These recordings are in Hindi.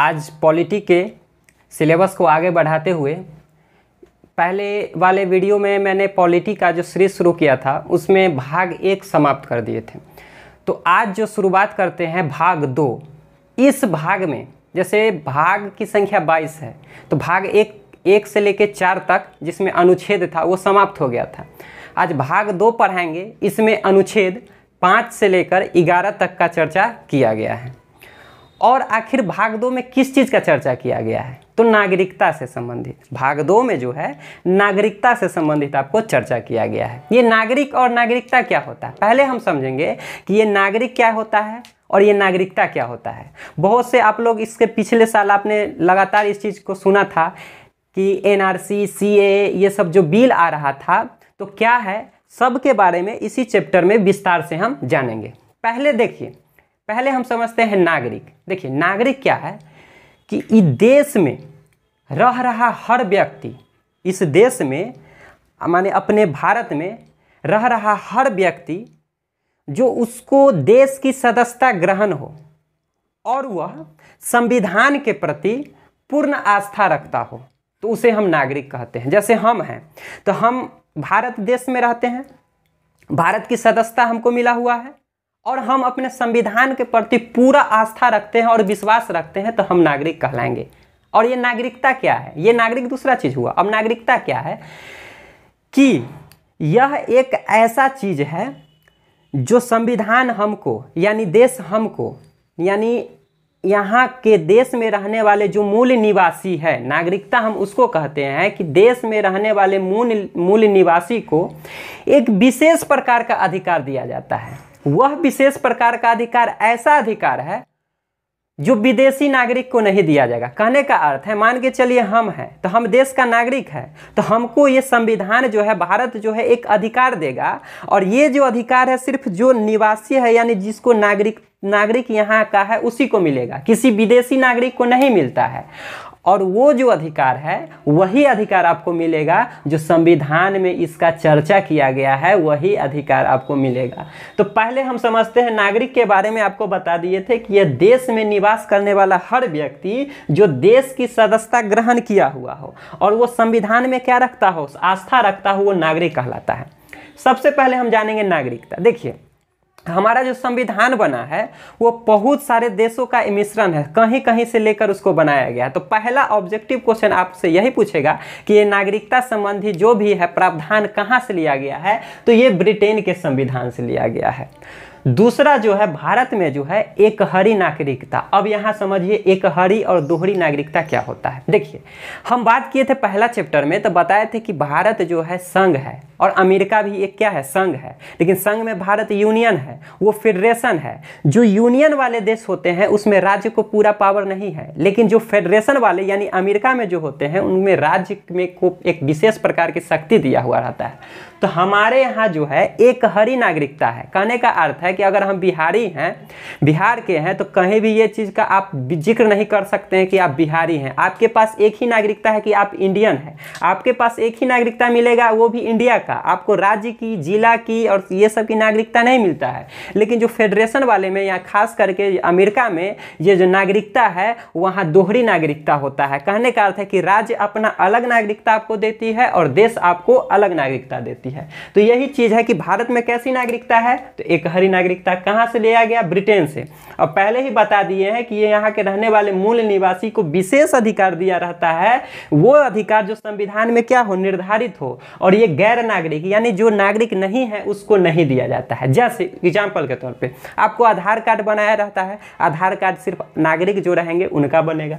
आज पॉलिटी के सिलेबस को आगे बढ़ाते हुए पहले वाले वीडियो में मैंने पॉलिटी का जो सीरीज शुरू किया था उसमें भाग एक समाप्त कर दिए थे तो आज जो शुरुआत करते हैं भाग दो इस भाग में जैसे भाग की संख्या बाईस है तो भाग एक एक से लेकर चार तक जिसमें अनुच्छेद था वो समाप्त हो गया था आज भाग दो पढ़ाएंगे इसमें अनुच्छेद पाँच से लेकर ग्यारह तक का चर्चा किया गया है और आखिर भाग दो में किस चीज़ का चर्चा किया गया है तो नागरिकता से संबंधित भाग दो में जो है नागरिकता से संबंधित आपको चर्चा किया गया है ये नागरिक और नागरिकता क्या होता है पहले हम समझेंगे कि ये नागरिक क्या होता है और ये नागरिकता क्या होता है बहुत से आप लोग इसके पिछले साल आपने लगातार इस चीज़ को सुना था कि एन आर ये सब जो बिल आ रहा था तो क्या है सब के बारे में इसी चैप्टर में विस्तार से हम जानेंगे पहले देखिए पहले हम समझते हैं नागरिक देखिए नागरिक क्या है कि इस देश में रह रहा हर व्यक्ति इस देश में माने अपने भारत में रह रहा हर व्यक्ति जो उसको देश की सदस्यता ग्रहण हो और वह संविधान के प्रति पूर्ण आस्था रखता हो तो उसे हम नागरिक कहते हैं जैसे हम हैं तो हम भारत देश में रहते हैं भारत की सदस्यता हमको मिला हुआ है और हम अपने संविधान के प्रति पूरा आस्था रखते हैं और विश्वास रखते हैं तो हम नागरिक कहलाएंगे और ये नागरिकता क्या है ये नागरिक दूसरा चीज़ हुआ अब नागरिकता क्या है कि यह एक ऐसा चीज़ है जो संविधान हमको यानी देश हमको यानी यहाँ के देश में रहने वाले जो मूल निवासी है नागरिकता हम उसको कहते हैं कि देश में रहने वाले मूल मूल निवासी को एक विशेष प्रकार का अधिकार दिया जाता है वह विशेष प्रकार का अधिकार ऐसा अधिकार है जो विदेशी नागरिक को नहीं दिया जाएगा कहने का अर्थ है मान के चलिए हम हैं तो हम देश का नागरिक है तो हमको ये संविधान जो है भारत जो है एक अधिकार देगा और ये जो अधिकार है सिर्फ जो निवासी है यानी जिसको नागरिक नागरिक यहाँ का है उसी को मिलेगा किसी विदेशी नागरिक को नहीं मिलता है और वो जो अधिकार है वही अधिकार आपको मिलेगा जो संविधान में इसका चर्चा किया गया है वही अधिकार आपको मिलेगा तो पहले हम समझते हैं नागरिक के बारे में आपको बता दिए थे कि यह देश में निवास करने वाला हर व्यक्ति जो देश की सदस्यता ग्रहण किया हुआ हो और वो संविधान में क्या रखता हो आस्था रखता हो वो नागरिक कहलाता है सबसे पहले हम जानेंगे नागरिकता देखिए हमारा जो संविधान बना है वो बहुत सारे देशों का मिश्रण है कहीं कहीं से लेकर उसको बनाया गया है तो पहला ऑब्जेक्टिव क्वेश्चन आपसे यही पूछेगा कि ये नागरिकता संबंधी जो भी है प्रावधान कहाँ से लिया गया है तो ये ब्रिटेन के संविधान से लिया गया है दूसरा जो है भारत में जो है एक हरी नागरिकता अब यहाँ समझिए एक हरी और दोहरी नागरिकता क्या होता है देखिए हम बात किए थे पहला चैप्टर में तो बताए थे कि भारत जो है संघ है और अमेरिका भी एक क्या है संघ है लेकिन संघ में भारत यूनियन है वो फेडरेशन है जो यूनियन वाले देश होते हैं उसमें राज्य को पूरा पावर नहीं है लेकिन जो फेडरेशन वाले यानी अमेरिका में जो होते हैं उनमें राज्य में को एक विशेष प्रकार की शक्ति दिया हुआ रहता है तो हमारे यहाँ जो है एक हरी नागरिकता है कहने का अर्थ है कि अगर हम बिहारी हैं बिहार के हैं तो कहीं भी ये चीज़ का आप जिक्र नहीं कर सकते हैं कि आप बिहारी हैं आपके पास एक ही नागरिकता है कि आप इंडियन हैं आपके पास एक ही नागरिकता मिलेगा वो भी इंडिया का आपको राज्य की जिला की और ये सब की नागरिकता नहीं मिलता है लेकिन जो फेडरेशन वाले में या खास करके अमेरिका में ये जो नागरिकता है वहाँ दोहरी नागरिकता होता है कहने का अर्थ है कि राज्य अपना अलग नागरिकता आपको देती है और देश आपको अलग नागरिकता देती है सकती है तो यही चीज़ है कि भारत में कैसी नागरिकता है तो एक हरी नागरिकता कहां से लिया गया ब्रिटेन से और पहले ही बता दिए हैं कि ये यहाँ के रहने वाले मूल निवासी को विशेष अधिकार दिया रहता है वो अधिकार जो संविधान में क्या हो निर्धारित हो और ये गैर नागरिक यानी जो नागरिक नहीं है उसको नहीं दिया जाता है जैसे एग्जाम्पल के तौर पर आपको आधार कार्ड बनाया रहता है आधार कार्ड सिर्फ नागरिक जो रहेंगे उनका बनेगा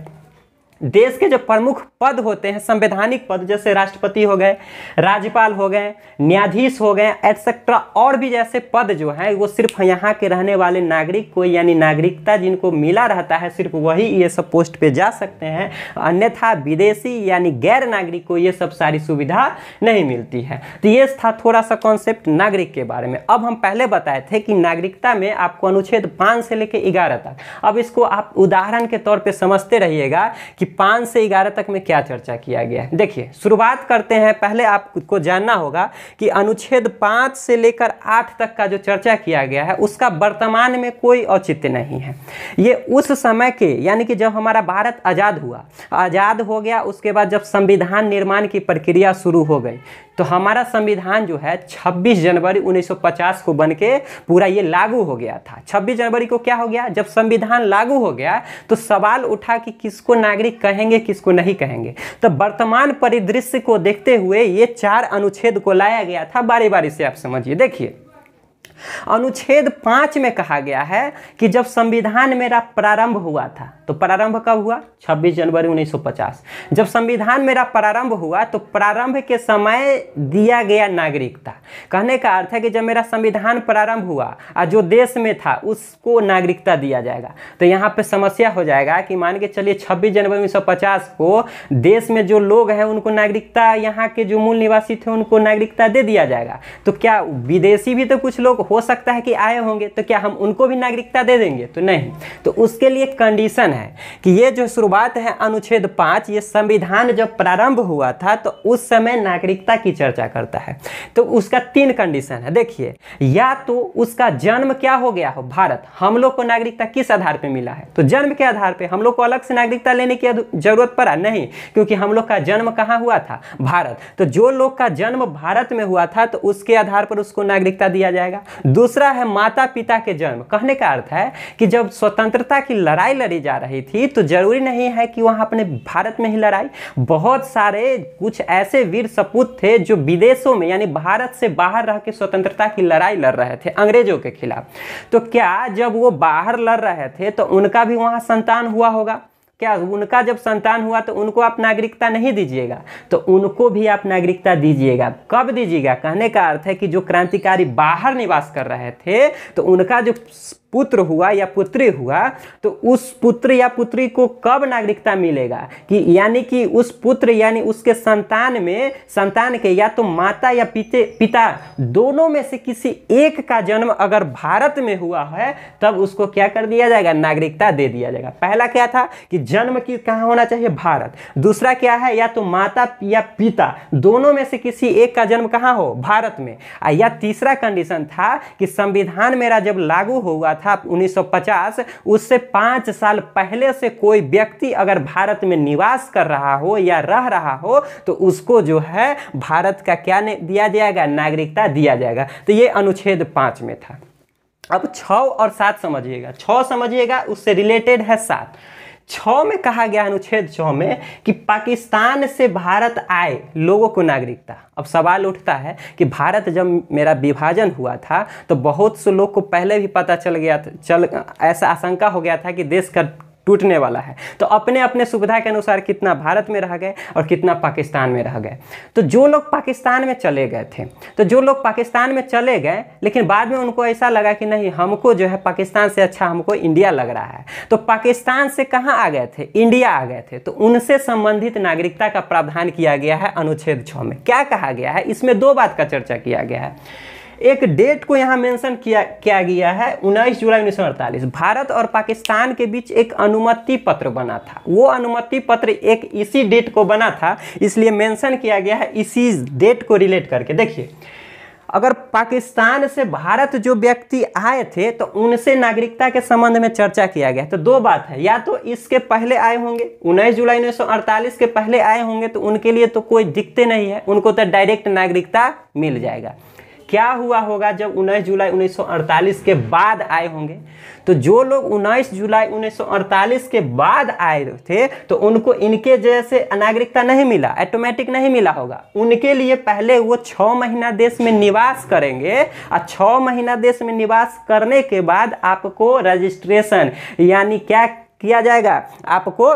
देश के जो प्रमुख पद होते हैं संवैधानिक पद जैसे राष्ट्रपति हो गए राज्यपाल हो गए न्यायाधीश हो गए एटसेट्रा और भी जैसे पद जो हैं वो सिर्फ यहाँ के रहने वाले नागरिक को यानी नागरिकता जिनको मिला रहता है सिर्फ वही ये सब पोस्ट पे जा सकते हैं अन्यथा विदेशी यानी गैर नागरिक को ये सब सारी सुविधा नहीं मिलती है तो ये था थोड़ा सा कॉन्सेप्ट नागरिक के बारे में अब हम पहले बताए थे कि नागरिकता में आपको अनुच्छेद पाँच से लेकर ग्यारह तक अब इसको आप उदाहरण के तौर पर समझते रहिएगा कि पाँच से ग्यारह तक में क्या चर्चा किया गया है देखिए शुरुआत करते हैं पहले आपको जानना होगा कि अनुच्छेद पाँच से लेकर आठ तक का जो चर्चा किया गया है उसका वर्तमान में कोई औचित्य नहीं है ये उस समय के यानी कि जब हमारा भारत आज़ाद हुआ आज़ाद हो गया उसके बाद जब संविधान निर्माण की प्रक्रिया शुरू हो गई तो हमारा संविधान जो है 26 जनवरी 1950 को बन के पूरा ये लागू हो गया था 26 जनवरी को क्या हो गया जब संविधान लागू हो गया तो सवाल उठा कि किसको नागरिक कहेंगे किसको नहीं कहेंगे तो वर्तमान परिदृश्य को देखते हुए ये चार अनुच्छेद को लाया गया था बारी बारी से आप समझिए देखिए अनुच्छेद पाँच में कहा गया है कि जब संविधान मेरा प्रारंभ हुआ था तो प्रारंभ कब हुआ 26 जनवरी 1950 जब संविधान मेरा प्रारंभ हुआ तो प्रारंभ के समय दिया गया नागरिकता कहने का अर्थ है कि जब मेरा संविधान प्रारंभ हुआ और जो देश में था उसको नागरिकता दिया जाएगा तो यहाँ पे समस्या हो जाएगा कि मान के चलिए 26 जनवरी 1950 को देश में जो लोग हैं उनको नागरिकता यहाँ के जो मूल निवासी थे उनको नागरिकता दे दिया जाएगा तो क्या विदेशी भी तो कुछ लोग हो सकता है कि आए होंगे तो क्या हम उनको भी नागरिकता दे देंगे तो नहीं तो उसके लिए कंडीशन है कि ये जो शुरुआत है अनुच्छेद पाँच ये संविधान जब प्रारंभ हुआ था तो उस समय नागरिकता की चर्चा करता है तो उसका तीन कंडीशन है देखिए या तो उसका जन्म क्या हो गया हो भारत हम लोग को नागरिकता किस आधार पर मिला है तो जन्म के आधार पर हम लोग को अलग से नागरिकता लेने की जरूरत पड़ा नहीं क्योंकि हम लोग का जन्म कहाँ हुआ था भारत तो जो लोग का जन्म भारत में हुआ था तो उसके आधार पर उसको नागरिकता दिया जाएगा दूसरा है माता पिता के जन्म कहने का अर्थ है कि जब स्वतंत्रता की लड़ाई लड़ी जा रही रही थी तो ज़रूरी नहीं है कि वहाँ अपने भारत में ही लड़ाई बहुत सारे कुछ ऐसे वीर सपूत थे जो विदेशों में यानी भारत से बाहर रह के स्वतंत्रता की लड़ाई लड़ रहे थे अंग्रेजों के खिलाफ तो क्या जब वो बाहर लड़ रहे थे तो उनका भी वहाँ संतान हुआ होगा क्या उनका जब संतान हुआ तो उनको आप नागरिकता नहीं दीजिएगा तो उनको भी आप नागरिकता दीजिएगा कब दीजिएगा कहने का अर्थ है कि जो क्रांतिकारी बाहर निवास कर रहे थे तो उनका जो पुत्र हुआ या पुत्री हुआ तो उस पुत्र या पुत्री को कब नागरिकता मिलेगा कि यानी कि उस पुत्र यानी उसके संतान में संतान के या तो माता या पिते पिता दोनों में से किसी एक का जन्म अगर भारत में हुआ है तब उसको क्या कर दिया जाएगा नागरिकता दे दिया जाएगा पहला क्या था कि जन्म की कहाँ होना चाहिए भारत दूसरा क्या है या तो माता या पिता दोनों में से किसी एक का जन्म कहाँ हो भारत में या तीसरा कंडीशन था कि संविधान मेरा जब लागू हुआ था था 1950 उससे पांच साल पहले से कोई व्यक्ति अगर भारत में निवास कर रहा हो या रह रहा हो तो उसको जो है भारत का क्या दिया जाएगा नागरिकता दिया जाएगा तो ये अनुच्छेद पांच में था अब छ और सात समझिएगा छ समझिएगा उससे रिलेटेड है सात छः में कहा गया अनुच्छेद छ में कि पाकिस्तान से भारत आए लोगों को नागरिकता अब सवाल उठता है कि भारत जब मेरा विभाजन हुआ था तो बहुत से लोग को पहले भी पता चल गया था चल ऐसा आशंका हो गया था कि देश का टूटने वाला है तो अपने अपने सुविधा के अनुसार कितना भारत में रह गए और कितना पाकिस्तान में रह गए तो जो लोग पाकिस्तान में चले गए थे तो जो लोग पाकिस्तान में चले गए लेकिन बाद में उनको ऐसा लगा कि नहीं हमको जो है पाकिस्तान से अच्छा हमको इंडिया लग रहा है तो पाकिस्तान से कहाँ आ गए थे इंडिया आ गए थे तो उनसे संबंधित नागरिकता का प्रावधान किया गया है अनुच्छेद छ में क्या कहा गया है इसमें दो बात का चर्चा किया गया है एक डेट को यहाँ मेंशन किया किया गया है उन्नीस जुलाई उन्नीस भारत और पाकिस्तान के बीच एक अनुमति पत्र बना था वो अनुमति पत्र एक इसी डेट को बना था इसलिए मेंशन किया गया है इसी डेट को रिलेट करके देखिए अगर पाकिस्तान से भारत जो व्यक्ति आए थे तो उनसे नागरिकता के संबंध में चर्चा किया गया तो दो बात है या तो इसके पहले आए होंगे उन्नीस जुलाई 1948 के पहले आए होंगे तो उनके लिए तो कोई दिक्कत नहीं है उनको तो डायरेक्ट नागरिकता मिल जाएगा क्या हुआ होगा जब 19 जुलाई 1948 के बाद आए होंगे तो जो लोग 19 जुलाई 1948 के बाद आए थे तो उनको इनके जैसे नागरिकता नहीं मिला ऑटोमेटिक नहीं मिला होगा उनके लिए पहले वो छः महीना देश में निवास करेंगे और छ महीना देश में निवास करने के बाद आपको रजिस्ट्रेशन यानी क्या किया जाएगा आपको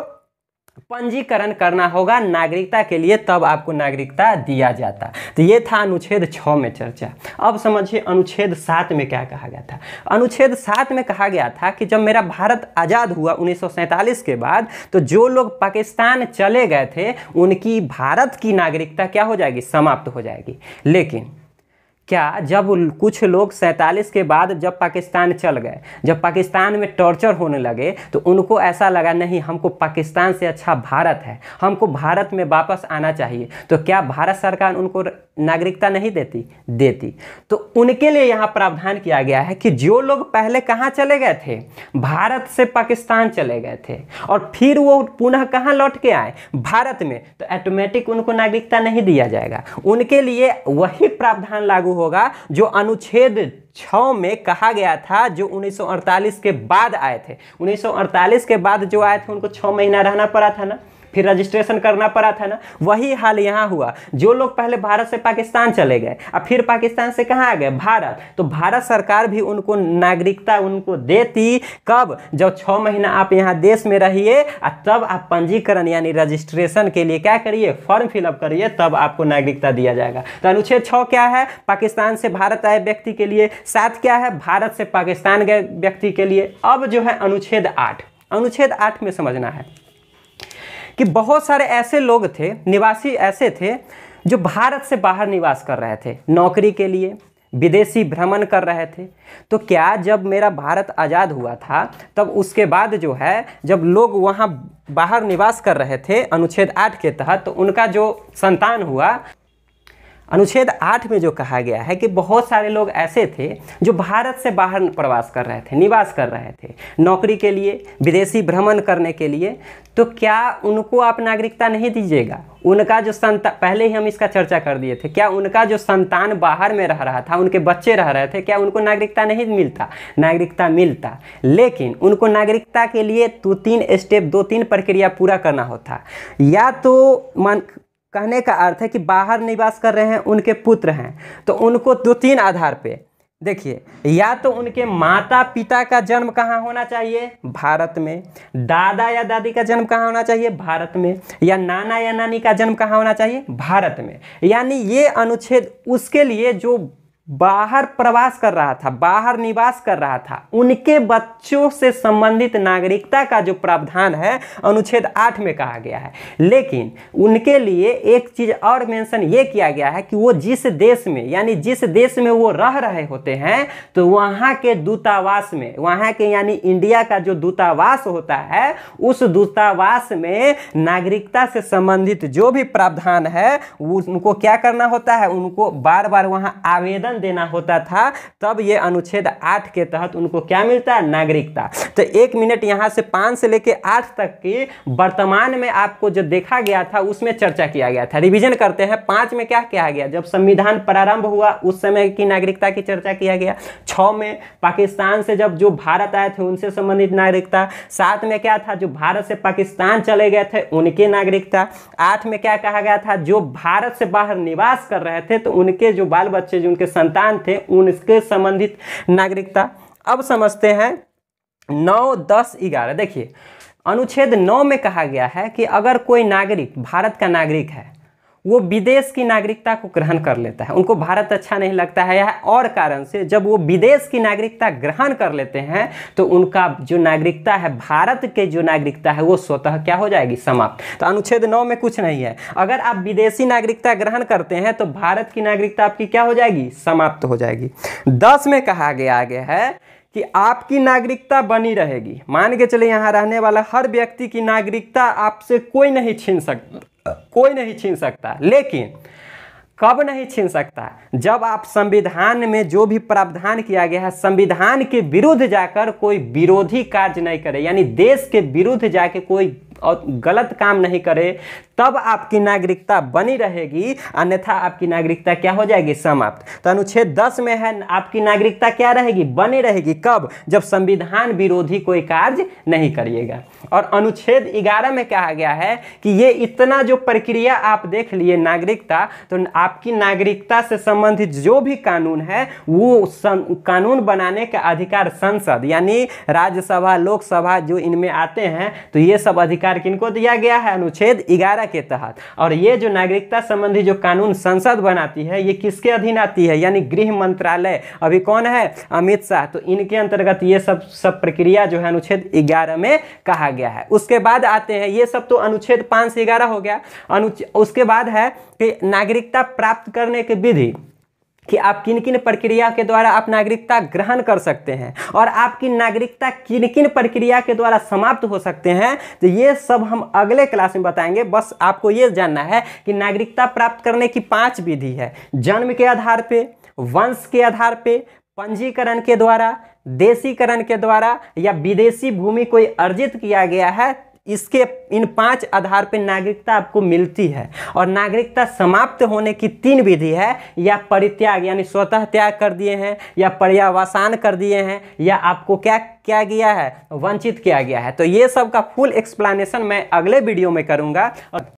पंजीकरण करना होगा नागरिकता के लिए तब आपको नागरिकता दिया जाता तो ये था अनुच्छेद छः में चर्चा अब समझिए अनुच्छेद सात में क्या कहा गया था अनुच्छेद सात में कहा गया था कि जब मेरा भारत आज़ाद हुआ उन्नीस के बाद तो जो लोग पाकिस्तान चले गए थे उनकी भारत की नागरिकता क्या हो जाएगी समाप्त हो जाएगी लेकिन क्या जब कुछ लोग सैंतालीस के बाद जब पाकिस्तान चल गए जब पाकिस्तान में टॉर्चर होने लगे तो उनको ऐसा लगा नहीं हमको पाकिस्तान से अच्छा भारत है हमको भारत में वापस आना चाहिए तो क्या भारत सरकार उनको नागरिकता नहीं देती देती तो उनके लिए यहाँ प्रावधान किया गया है कि जो लोग पहले कहाँ चले गए थे भारत से पाकिस्तान चले गए थे और फिर वो पुनः कहाँ लौट के आए भारत में तो ऑटोमेटिक उनको नागरिकता नहीं दिया जाएगा उनके लिए वही प्रावधान लागू लागू होगा जो अनुच्छेद छ में कहा गया था जो 1948 के बाद आए थे 1948 के बाद जो आए थे उनको छ महीना रहना पड़ा था ना फिर रजिस्ट्रेशन करना पड़ा था ना वही हाल यहाँ हुआ जो लोग पहले भारत से पाकिस्तान चले गए और फिर पाकिस्तान से कहाँ आ गए भारत तो भारत सरकार भी उनको नागरिकता उनको देती कब जब छः महीना आप यहाँ देश में रहिए और तब आप पंजीकरण यानी रजिस्ट्रेशन के लिए क्या करिए फॉर्म फिलअप करिए तब आपको नागरिकता दिया जाएगा तो अनुच्छेद छः क्या है पाकिस्तान से भारत आए व्यक्ति के लिए सात क्या है भारत से पाकिस्तान गए व्यक्ति के लिए अब जो है अनुच्छेद आठ अनुच्छेद आठ में समझना है कि बहुत सारे ऐसे लोग थे निवासी ऐसे थे जो भारत से बाहर निवास कर रहे थे नौकरी के लिए विदेशी भ्रमण कर रहे थे तो क्या जब मेरा भारत आज़ाद हुआ था तब उसके बाद जो है जब लोग वहाँ बाहर निवास कर रहे थे अनुच्छेद आठ के तहत तो उनका जो संतान हुआ अनुच्छेद आठ में जो कहा गया है कि बहुत सारे लोग ऐसे थे जो भारत से बाहर प्रवास कर रहे थे निवास कर रहे थे नौकरी के लिए विदेशी भ्रमण करने के लिए तो क्या उनको आप नागरिकता नहीं दीजिएगा उनका जो संता पहले ही हम इसका चर्चा कर दिए थे क्या उनका जो संतान बाहर में रह रहा था उनके बच्चे रह रहे थे क्या उनको नागरिकता नहीं मिलता नागरिकता मिलता लेकिन उनको नागरिकता के लिए दो तीन स्टेप दो तीन प्रक्रिया पूरा करना होता या तो मान कहने का अर्थ है कि बाहर निवास कर रहे हैं उनके पुत्र हैं तो उनको दो तीन आधार पे देखिए या तो उनके माता पिता का जन्म कहाँ होना चाहिए भारत में दादा या दादी का जन्म कहाँ होना चाहिए भारत में या नाना या नानी का जन्म कहाँ होना चाहिए भारत में यानी ये अनुच्छेद उसके लिए जो बाहर प्रवास कर रहा था बाहर निवास कर रहा था उनके बच्चों से संबंधित नागरिकता का जो प्रावधान है अनुच्छेद आठ में कहा गया है लेकिन उनके लिए एक चीज़ और मेंशन ये किया गया है कि वो जिस देश में यानी जिस देश में वो रह रहे होते हैं तो वहाँ के दूतावास में वहाँ के यानी इंडिया का जो दूतावास होता है उस दूतावास में नागरिकता से संबंधित जो भी प्रावधान है उनको क्या करना होता है उनको बार बार वहाँ आवेदन आवेदन देना होता था तब ये अनुच्छेद आठ के तहत उनको क्या मिलता है नागरिकता तो एक मिनट यहाँ से पाँच से लेकर आठ तक की वर्तमान में आपको जो देखा गया था उसमें चर्चा किया गया था रिविजन करते हैं पाँच में क्या किया गया जब संविधान प्रारंभ हुआ उस समय की नागरिकता की चर्चा किया गया छः में पाकिस्तान से जब जो भारत आए थे उनसे संबंधित नागरिकता सात में क्या था जो भारत से पाकिस्तान चले गए थे उनके नागरिकता आठ में क्या कहा गया था जो भारत से बाहर निवास कर रहे थे तो उनके जो बाल बच्चे जो उनके संतान थे उनके संबंधित नागरिकता अब समझते हैं नौ दस ग्यारह देखिए अनुच्छेद नौ में कहा गया है कि अगर कोई नागरिक भारत का नागरिक है वो विदेश की नागरिकता को ग्रहण कर लेता है उनको भारत अच्छा नहीं लगता है या और कारण से जब वो विदेश की नागरिकता ग्रहण कर लेते हैं तो उनका जो नागरिकता है भारत के जो नागरिकता है वो स्वतः क्या हो जाएगी समाप्त तो अनुच्छेद नौ में कुछ नहीं है अगर आप विदेशी नागरिकता ग्रहण करते हैं तो भारत की नागरिकता आपकी क्या हो जाएगी समाप्त हो जाएगी दस में कहा गया आगे है कि आपकी नागरिकता बनी रहेगी मान के चले यहाँ रहने वाला हर व्यक्ति की नागरिकता आपसे कोई नहीं छीन सकता कोई नहीं छीन सकता लेकिन कब नहीं छीन सकता जब आप संविधान में जो भी प्रावधान किया गया है संविधान के विरुद्ध जाकर कोई विरोधी कार्य नहीं करे यानी देश के विरुद्ध जाके कोई गलत काम नहीं करे तब आपकी नागरिकता बनी रहेगी अन्यथा आपकी नागरिकता क्या हो जाएगी समाप्त तो अनुच्छेद दस में है आपकी नागरिकता क्या रहेगी बनी रहेगी कब जब संविधान विरोधी कोई कार्य नहीं करिएगा और अनुच्छेद ग्यारह में कहा गया है कि ये इतना जो प्रक्रिया आप देख लिए नागरिकता तो आपकी नागरिकता से संबंधित जो भी कानून है वो सं, कानून बनाने का अधिकार संसद यानी राज्यसभा लोकसभा जो इनमें आते हैं तो ये सब अधिकार किनको दिया गया है अनुच्छेद ग्यारह धारा के तहत और ये जो नागरिकता संबंधी जो कानून संसद बनाती है ये किसके अधीन आती है यानी गृह मंत्रालय अभी कौन है अमित शाह तो इनके अंतर्गत ये सब सब प्रक्रिया जो है अनुच्छेद ग्यारह में कहा गया है उसके बाद आते हैं ये सब तो अनुच्छेद पाँच से ग्यारह हो गया अनुच्छेद उसके बाद है कि नागरिकता प्राप्त करने की विधि कि आप किन किन प्रक्रिया के द्वारा आप नागरिकता ग्रहण कर सकते हैं और आपकी नागरिकता किन किन प्रक्रिया के द्वारा समाप्त हो सकते हैं तो ये सब हम अगले क्लास में बताएंगे बस आपको ये जानना है कि नागरिकता प्राप्त करने की पांच विधि है जन्म के आधार पे वंश के आधार पे पंजीकरण के द्वारा देशीकरण के द्वारा या विदेशी भूमि कोई अर्जित किया गया है इसके इन पांच आधार पर नागरिकता आपको मिलती है और नागरिकता समाप्त होने की तीन विधि है या परित्याग यानी स्वतः त्याग कर दिए हैं या पर्यावसान कर दिए हैं या आपको क्या क्या गया है वंचित किया गया है तो ये सब का फुल एक्सप्लेनेशन मैं अगले वीडियो में करूँगा और